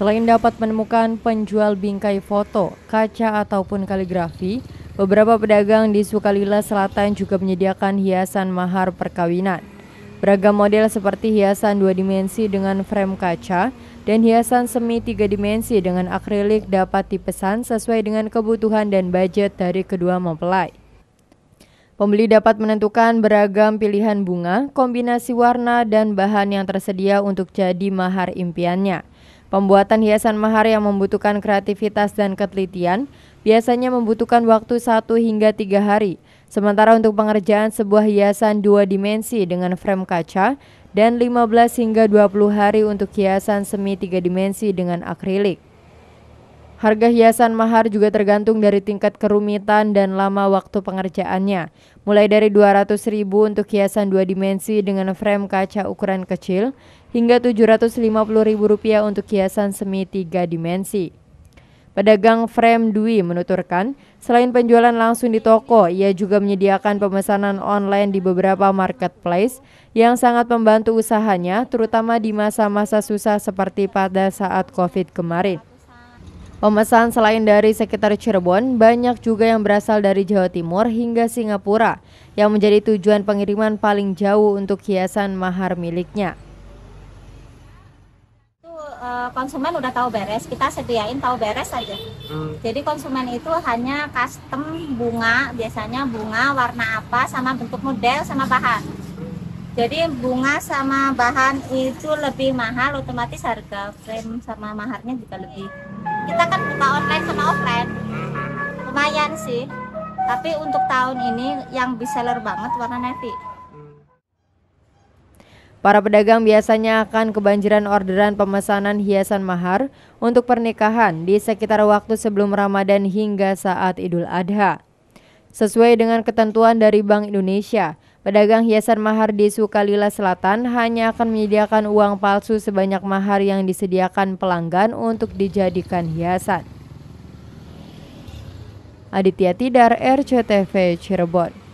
Selain dapat menemukan penjual bingkai foto, kaca ataupun kaligrafi, beberapa pedagang di Sukalila Selatan juga menyediakan hiasan mahar perkawinan. Beragam model seperti hiasan dua dimensi dengan frame kaca dan hiasan semi tiga dimensi dengan akrilik dapat dipesan sesuai dengan kebutuhan dan budget dari kedua mempelai. Pembeli dapat menentukan beragam pilihan bunga, kombinasi warna, dan bahan yang tersedia untuk jadi mahar impiannya. Pembuatan hiasan mahar yang membutuhkan kreativitas dan ketelitian biasanya membutuhkan waktu satu hingga tiga hari. Sementara untuk pengerjaan sebuah hiasan dua dimensi dengan frame kaca dan 15 hingga 20 hari untuk hiasan semi tiga dimensi dengan akrilik. Harga hiasan mahar juga tergantung dari tingkat kerumitan dan lama waktu pengerjaannya. Mulai dari 200.000 ribu untuk hiasan dua dimensi dengan frame kaca ukuran kecil, hingga rp ribu rupiah untuk hiasan semi tiga dimensi. Pedagang Frame Dwi menuturkan, selain penjualan langsung di toko, ia juga menyediakan pemesanan online di beberapa marketplace yang sangat membantu usahanya, terutama di masa-masa susah seperti pada saat COVID kemarin. Pemesan selain dari sekitar Cirebon, banyak juga yang berasal dari Jawa Timur hingga Singapura, yang menjadi tujuan pengiriman paling jauh untuk hiasan mahar miliknya. Eh, konsumen udah tahu beres, kita sediain tahu beres saja. Hmm. Jadi konsumen itu hanya custom bunga, biasanya bunga warna apa, sama bentuk model, sama bahan. Jadi bunga sama bahan itu lebih mahal, otomatis harga frame sama maharnya juga lebih kita kan buka online sama offline lumayan sih tapi untuk tahun ini yang bestseller banget warna navy Para pedagang biasanya akan kebanjiran orderan pemesanan hiasan mahar untuk pernikahan di sekitar waktu sebelum Ramadan hingga saat Idul Adha. Sesuai dengan ketentuan dari Bank Indonesia, pedagang hiasan mahar di Sukalila Selatan hanya akan menyediakan uang palsu sebanyak mahar yang disediakan pelanggan untuk dijadikan hiasan. Aditya Tidar, RCTV Cirebon.